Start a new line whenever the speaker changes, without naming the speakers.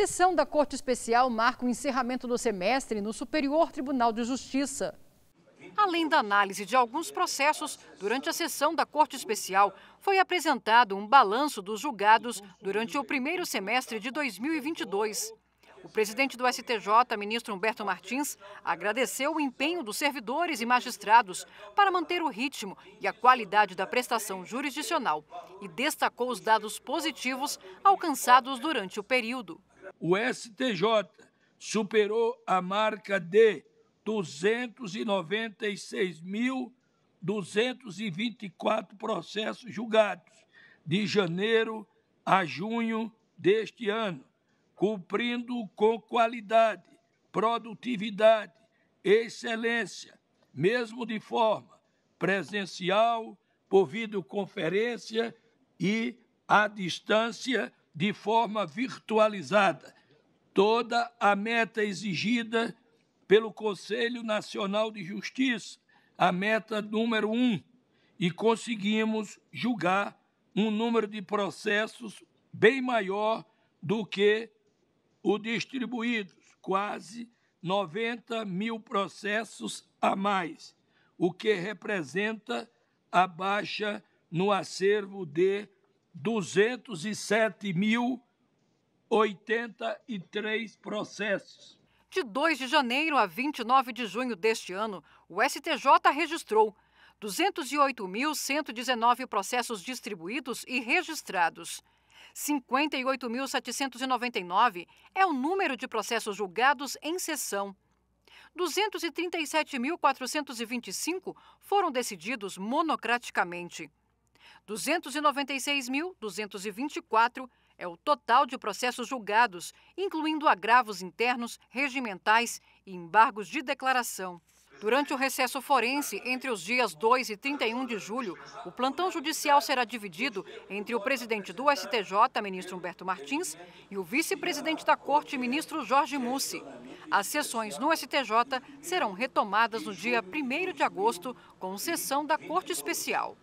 Sessão da Corte Especial marca o encerramento do semestre no Superior Tribunal de Justiça. Além da análise de alguns processos, durante a sessão da Corte Especial foi apresentado um balanço dos julgados durante o primeiro semestre de 2022. O presidente do STJ, ministro Humberto Martins, agradeceu o empenho dos servidores e magistrados para manter o ritmo e a qualidade da prestação jurisdicional e destacou os dados positivos alcançados durante o período.
O STJ superou a marca de 296.224 processos julgados de janeiro a junho deste ano, cumprindo com qualidade, produtividade, excelência, mesmo de forma presencial, por videoconferência e à distância de forma virtualizada toda a meta exigida pelo Conselho Nacional de Justiça, a meta número um, e conseguimos julgar um número de processos bem maior do que o distribuído, quase 90 mil processos a mais, o que representa a baixa no acervo de 207.083
processos. De 2 de janeiro a 29 de junho deste ano, o STJ registrou 208.119 processos distribuídos e registrados. 58.799 é o número de processos julgados em sessão. 237.425 foram decididos monocraticamente. 296.224 é o total de processos julgados, incluindo agravos internos, regimentais e embargos de declaração. Durante o recesso forense, entre os dias 2 e 31 de julho, o plantão judicial será dividido entre o presidente do STJ, ministro Humberto Martins, e o vice-presidente da Corte, ministro Jorge Mussi. As sessões no STJ serão retomadas no dia 1 de agosto, com sessão da Corte Especial.